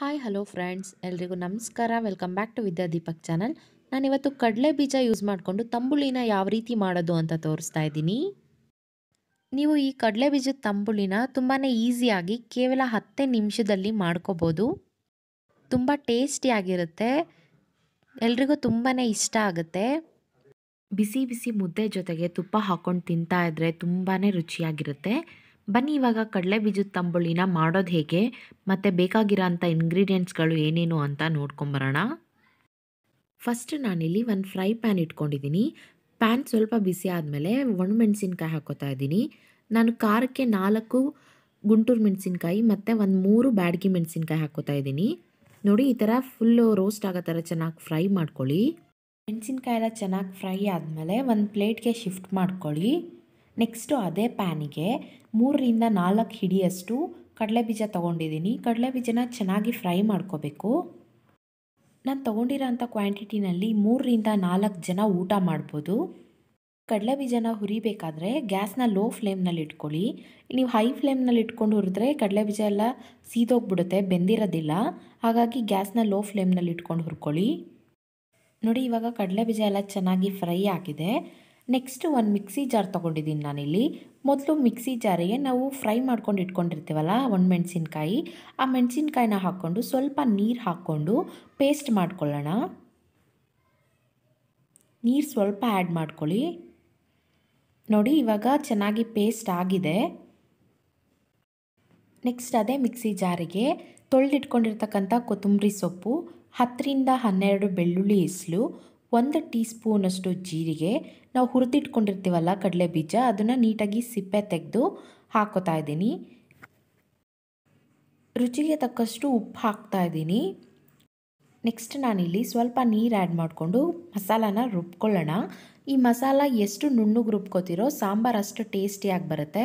hi hello friends ಎಲ್ರಿಗೂ ನಮಸ್ಕಾರ welcome back to Vidya Deepak channel ನಾನಿವತ್ತು ಕಡಲೆ ಬೀಜ ಯೂಸ್ ಮಾಡಿಕೊಂಡು ತಂಬುಳಿನ ಯಾವ ರೀತಿ ಮಾಡೋದು ಅಂತ ತೋರಿಸ್ತಾ ಇದ್ದೀನಿ ನೀವು ಈ ಕಡಲೆ ಬೀಜದ ತಂಬುಳಿನ ತುಂಬಾ ಈಸಿಯಾಗಿ ಕೇವಲ ಹತ್ತೇ ನಿಮಿಷದಲ್ಲಿ ಮಾಡ್ಕೋಬೋದು ತುಂಬ ಟೇಸ್ಟಿಯಾಗಿರುತ್ತೆ ಎಲ್ರಿಗೂ ತುಂಬಾ ಇಷ್ಟ ಆಗುತ್ತೆ ಬಿಸಿ ಬಿಸಿ ಮುದ್ದೆ ಜೊತೆಗೆ ತುಪ್ಪ ಹಾಕ್ಕೊಂಡು ತಿಂತಾ ಇದ್ರೆ ತುಂಬಾ ರುಚಿಯಾಗಿರುತ್ತೆ ಬನ್ನಿ ಇವಾಗ ಕಡಲೆ ಬೀಜದ ತಂಬುಳಿನ ಮಾಡೋದು ಹೇಗೆ ಮತ್ತು ಬೇಕಾಗಿರೋ ಅಂಥ ಇಂಗ್ರೀಡಿಯೆಂಟ್ಸ್ಗಳು ಏನೇನು ಅಂತ ನೋಡ್ಕೊಂಬರೋಣ ಫಸ್ಟ್ ನಾನಿಲ್ಲಿ ಒಂದು ಫ್ರೈ ಪ್ಯಾನ್ ಇಟ್ಕೊಂಡಿದ್ದೀನಿ ಪ್ಯಾನ್ ಸ್ವಲ್ಪ ಬಿಸಿ ಆದಮೇಲೆ ಒಣಮೆಣಸಿನ್ಕಾಯಿ ಹಾಕೋತಾ ಇದ್ದೀನಿ ನಾನು ಖಾರಕ್ಕೆ ನಾಲ್ಕು ಗುಂಟೂರು ಮೆಣಸಿನ್ಕಾಯಿ ಮತ್ತು ಒಂದು ಮೂರು ಬ್ಯಾಡಗಿ ಮೆಣಸಿನ್ಕಾಯಿ ಹಾಕೋತಾ ಇದ್ದೀನಿ ನೋಡಿ ಈ ಥರ ಫುಲ್ಲು ರೋಸ್ಟ್ ಆಗೋ ಥರ ಚೆನ್ನಾಗಿ ಫ್ರೈ ಮಾಡ್ಕೊಳ್ಳಿ ಮೆಣಸಿನ್ಕಾಯಿ ಚೆನ್ನಾಗಿ ಫ್ರೈ ಆದಮೇಲೆ ಒಂದು ಪ್ಲೇಟ್ಗೆ ಶಿಫ್ಟ್ ಮಾಡ್ಕೊಳ್ಳಿ ನೆಕ್ಸ್ಟು ಅದೇ ಪ್ಯಾನಿಗೆ ಮೂರರಿಂದ ನಾಲ್ಕು ಹಿಡಿಯಷ್ಟು ಕಡಲೆಬೀಜ ತೊಗೊಂಡಿದ್ದೀನಿ ಕಡಲೆಬೀಜನ ಚೆನ್ನಾಗಿ ಫ್ರೈ ಮಾಡ್ಕೋಬೇಕು ನಾನು ತೊಗೊಂಡಿರೋಂಥ ಕ್ವಾಂಟಿಟಿನಲ್ಲಿ ಮೂರರಿಂದ ನಾಲ್ಕು ಜನ ಊಟ ಮಾಡ್ಬೋದು ಕಡಲೆಬೀಜನ ಹುರಿಬೇಕಾದ್ರೆ ಗ್ಯಾಸ್ನ ಲೋ ಫ್ಲೇಮ್ನಲ್ಲಿ ಇಟ್ಕೊಳ್ಳಿ ನೀವು ಹೈ ಫ್ಲೇಮ್ನಲ್ಲಿ ಇಟ್ಕೊಂಡು ಹುರಿದ್ರೆ ಕಡಲೆಬೀಜ ಎಲ್ಲ ಸೀದೋಗ್ಬಿಡುತ್ತೆ ಬೆಂದಿರೋದಿಲ್ಲ ಹಾಗಾಗಿ ಗ್ಯಾಸ್ನ ಲೋ ಫ್ಲೇಮ್ನಲ್ಲಿ ಇಟ್ಕೊಂಡು ಹುರ್ಕೊಳ್ಳಿ ನೋಡಿ ಇವಾಗ ಕಡಲೆಬೀಜ ಎಲ್ಲ ಚೆನ್ನಾಗಿ ಫ್ರೈ ಆಗಿದೆ ನೆಕ್ಸ್ಟ್ ಒಂದು ಮಿಕ್ಸಿ ಜಾರ್ ತೊಗೊಂಡಿದ್ದೀನಿ ನಾನಿಲ್ಲಿ ಮೊದಲು ಮಿಕ್ಸಿ ಜಾರಿಗೆ ನಾವು ಫ್ರೈ ಮಾಡ್ಕೊಂಡು ಇಟ್ಕೊಂಡಿರ್ತೀವಲ್ಲ ಒಂದು ಮೆಣಸಿನ್ಕಾಯಿ ಆ ಮೆಣಸಿನ್ಕಾಯಿನ ಹಾಕ್ಕೊಂಡು ಸ್ವಲ್ಪ ನೀರು ಹಾಕ್ಕೊಂಡು ಪೇಸ್ಟ್ ಮಾಡ್ಕೊಳ್ಳೋಣ ನೀರು ಸ್ವಲ್ಪ ಆ್ಯಡ್ ಮಾಡ್ಕೊಳ್ಳಿ ನೋಡಿ ಇವಾಗ ಚೆನ್ನಾಗಿ ಪೇಸ್ಟ್ ಆಗಿದೆ ನೆಕ್ಸ್ಟ್ ಅದೇ ಮಿಕ್ಸಿ ಜಾರಿಗೆ ತೊಳೆದಿಟ್ಕೊಂಡಿರ್ತಕ್ಕಂಥ ಕೊತ್ತಂಬರಿ ಸೊಪ್ಪು ಹತ್ತರಿಂದ ಹನ್ನೆರಡು ಬೆಳ್ಳುಳ್ಳಿ ಇಸ್ಲು ಒಂದು ಟೀ ಸ್ಪೂನಷ್ಟು ಜೀರಿಗೆ ನಾವು ಹುರಿದಿಟ್ಕೊಂಡಿರ್ತೀವಲ್ಲ ಕಡಲೆ ಬೀಜ ಅದನ್ನು ನೀಟಾಗಿ ಸಿಪ್ಪೆ ತೆಗೆದು ಹಾಕೋತಾ ಇದ್ದೀನಿ ರುಚಿಗೆ ತಕ್ಕಷ್ಟು ಉಪ್ಪು ಹಾಕ್ತಾ ಇದ್ದೀನಿ ನೆಕ್ಸ್ಟ್ ನಾನಿಲ್ಲಿ ಸ್ವಲ್ಪ ನೀರು ಆ್ಯಡ್ ಮಾಡಿಕೊಂಡು ಮಸಾಲಾನ ರುಬ್ಕೊಳ್ಳೋಣ ಈ ಮಸಾಲ ಎಷ್ಟು ನುಣ್ಣಗೆ ರುಬ್ಕೋತಿರೋ ಸಾಂಬಾರು ಅಷ್ಟು ಟೇಸ್ಟಿಯಾಗಿ ಬರುತ್ತೆ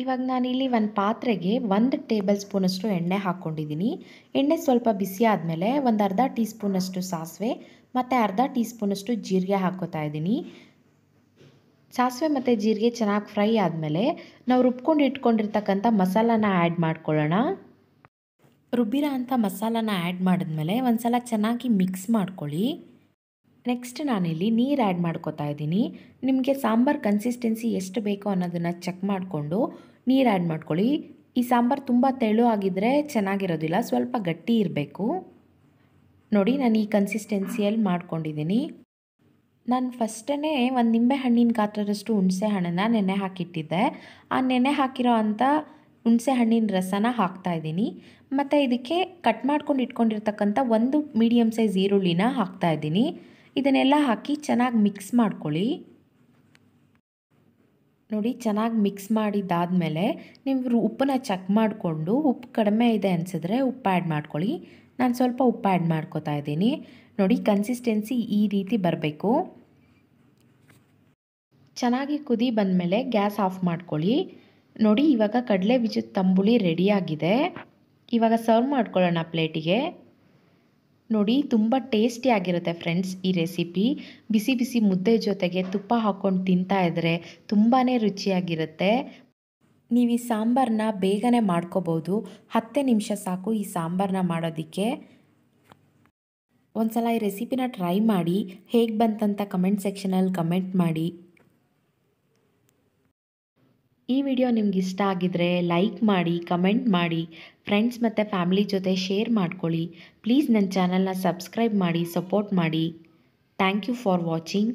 ಇವಾಗ ನಾನಿಲ್ಲಿ ಒಂದು ಪಾತ್ರೆಗೆ ಒಂದು ಟೇಬಲ್ ಸ್ಪೂನಷ್ಟು ಎಣ್ಣೆ ಹಾಕ್ಕೊಂಡಿದ್ದೀನಿ ಎಣ್ಣೆ ಸ್ವಲ್ಪ ಬಿಸಿ ಆದಮೇಲೆ ಒಂದು ಅರ್ಧ ಟೀ ಸ್ಪೂನಷ್ಟು ಸಾಸಿವೆ ಮತ್ತು ಅರ್ಧ ಟೀ ಸ್ಪೂನಷ್ಟು ಜೀರಿಗೆ ಹಾಕೋತಾ ಇದ್ದೀನಿ ಸಾಸಿವೆ ಮತ್ತು ಜೀರಿಗೆ ಚೆನ್ನಾಗಿ ಫ್ರೈ ಆದಮೇಲೆ ನಾವು ರುಬ್ಕೊಂಡು ಇಟ್ಕೊಂಡಿರ್ತಕ್ಕಂಥ ಮಸಾಲಾನ ಆ್ಯಡ್ ಮಾಡ್ಕೊಳ್ಳೋಣ ರುಬ್ಬಿರೋ ಅಂಥ ಮಸಾಲಾನ ಆ್ಯಡ್ ಮಾಡಿದ್ಮೇಲೆ ಒಂದು ಸಲ ಚೆನ್ನಾಗಿ ಮಿಕ್ಸ್ ಮಾಡ್ಕೊಳ್ಳಿ ನೆಕ್ಸ್ಟ್ ನಾನಿಲ್ಲಿ ನೀರು ಆ್ಯಡ್ ಮಾಡ್ಕೋತಾ ಇದ್ದೀನಿ ನಿಮಗೆ ಸಾಂಬಾರ್ ಕನ್ಸಿಸ್ಟೆನ್ಸಿ ಎಷ್ಟು ಬೇಕೋ ಅನ್ನೋದನ್ನು ಚೆಕ್ ಮಾಡಿಕೊಂಡು ನೀರು ಆ್ಯಡ್ ಮಾಡ್ಕೊಳ್ಳಿ ಈ ಸಾಂಬಾರು ತುಂಬ ತೆಳು ಆಗಿದ್ದರೆ ಚೆನ್ನಾಗಿರೋದಿಲ್ಲ ಸ್ವಲ್ಪ ಗಟ್ಟಿ ಇರಬೇಕು ನೋಡಿ ನಾನು ಈ ಕನ್ಸಿಸ್ಟೆನ್ಸಿಯಲ್ಲಿ ಮಾಡ್ಕೊಂಡಿದ್ದೀನಿ ನಾನು ಫಸ್ಟೇ ಒಂದು ನಿಂಬೆ ಹಣ್ಣಿನ ಗಾತ್ರದಷ್ಟು ಹುಣಸೆ ಹಣ್ಣನ್ನು ನೆನೆ ಹಾಕಿಟ್ಟಿದ್ದೆ ಆ ನೆನೆ ಹಾಕಿರೋ ಅಂಥ ಹುಣಸೆ ಹಣ್ಣಿನ ರಸನ ಹಾಕ್ತಾ ಇದ್ದೀನಿ ಮತ್ತು ಇದಕ್ಕೆ ಕಟ್ ಮಾಡ್ಕೊಂಡು ಇಟ್ಕೊಂಡಿರ್ತಕ್ಕಂಥ ಒಂದು ಮೀಡಿಯಮ್ ಸೈಜ್ ಈರುಳ್ಳಿನ ಹಾಕ್ತಾ ಇದ್ದೀನಿ ಇದನ್ನೆಲ್ಲ ಹಾಕಿ ಚೆನ್ನಾಗಿ ಮಿಕ್ಸ್ ಮಾಡ್ಕೊಳ್ಳಿ ನೋಡಿ ಚೆನ್ನಾಗಿ ಮಿಕ್ಸ್ ಮಾಡಿದ್ದಾದಮೇಲೆ ನೀವು ಉಪ್ಪನ್ನ ಚೆಕ್ ಮಾಡಿಕೊಂಡು ಉಪ್ಪು ಕಡಿಮೆ ಇದೆ ಅನಿಸಿದ್ರೆ ಉಪ್ಪು ಆ್ಯಡ್ ಮಾಡ್ಕೊಳ್ಳಿ ನಾನು ಸ್ವಲ್ಪ ಉಪ್ಪು ಆ್ಯಡ್ ಮಾಡ್ಕೋತಾ ಇದ್ದೀನಿ ನೋಡಿ ಕನ್ಸಿಸ್ಟೆನ್ಸಿ ಈ ರೀತಿ ಬರಬೇಕು ಚೆನ್ನಾಗಿ ಕುದಿ ಬಂದಮೇಲೆ ಗ್ಯಾಸ್ ಆಫ್ ಮಾಡ್ಕೊಳ್ಳಿ ನೋಡಿ ಇವಾಗ ಕಡಲೆ ಬೀಜದ ತಂಬುಳಿ ರೆಡಿಯಾಗಿದೆ ಇವಾಗ ಸರ್ವ್ ಮಾಡ್ಕೊಳ್ಳೋಣ ಪ್ಲೇಟಿಗೆ ನೋಡಿ ತುಂಬ ಟೇಸ್ಟಿಯಾಗಿರುತ್ತೆ ಫ್ರೆಂಡ್ಸ್ ಈ ರೆಸಿಪಿ ಬಿಸಿ ಬಿಸಿ ಮುದ್ದೆ ಜೊತೆಗೆ ತುಪ್ಪ ಹಾಕ್ಕೊಂಡು ತಿಂತಾ ಇದ್ರೆ ತುಂಬಾ ರುಚಿಯಾಗಿರುತ್ತೆ ನೀವು ಈ ಸಾಂಬಾರನ್ನ ಬೇಗನೆ ಮಾಡ್ಕೋಬೋದು ಹತ್ತೇ ನಿಮಿಷ ಸಾಕು ಈ ಸಾಂಬಾರನ್ನ ಮಾಡೋದಕ್ಕೆ ಒಂದು ಸಲ ಈ ರೆಸಿಪಿನ ಟ್ರೈ ಮಾಡಿ ಹೇಗೆ ಬಂತಂತ ಕಮೆಂಟ್ ಸೆಕ್ಷನಲ್ಲಿ ಕಮೆಂಟ್ ಮಾಡಿ ಈ ವಿಡಿಯೋ ನಿಮ್ಗೆ ಇಷ್ಟ ಆಗಿದ್ರೆ ಲೈಕ್ ಮಾಡಿ ಕಮೆಂಟ್ ಮಾಡಿ ಫ್ರೆಂಡ್ಸ್ ಮತ್ತು ಫ್ಯಾಮಿಲಿ ಜೊತೆ ಶೇರ್ ಮಾಡ್ಕೊಳ್ಳಿ ಪ್ಲೀಸ್ ನನ್ನ ಚಾನಲ್ನ ಸಬ್ಸ್ಕ್ರೈಬ್ ಮಾಡಿ ಸಪೋರ್ಟ್ ಮಾಡಿ ಥ್ಯಾಂಕ್ ಯು ಫಾರ್ ವಾಚಿಂಗ್